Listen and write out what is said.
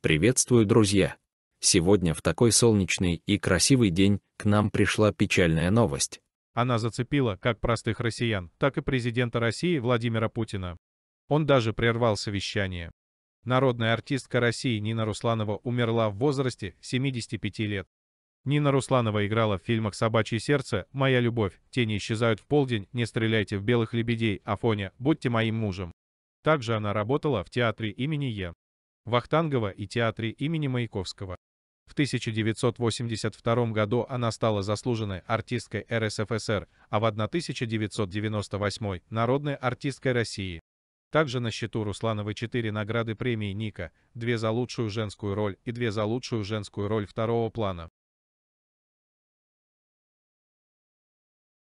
Приветствую, друзья! Сегодня в такой солнечный и красивый день к нам пришла печальная новость. Она зацепила как простых россиян, так и президента России Владимира Путина. Он даже прервал совещание. Народная артистка России Нина Русланова умерла в возрасте 75 лет. Нина Русланова играла в фильмах «Собачье сердце», «Моя любовь», «Тени исчезают в полдень», «Не стреляйте в белых лебедей», «Афоня», «Будьте моим мужем». Также она работала в театре имени Е. Вахтангова и театре имени Маяковского. В 1982 году она стала заслуженной артисткой РСФСР, а в 1998 – народной артисткой России. Также на счету Руслановой 4 награды премии Ника, 2 за лучшую женскую роль и 2 за лучшую женскую роль второго плана.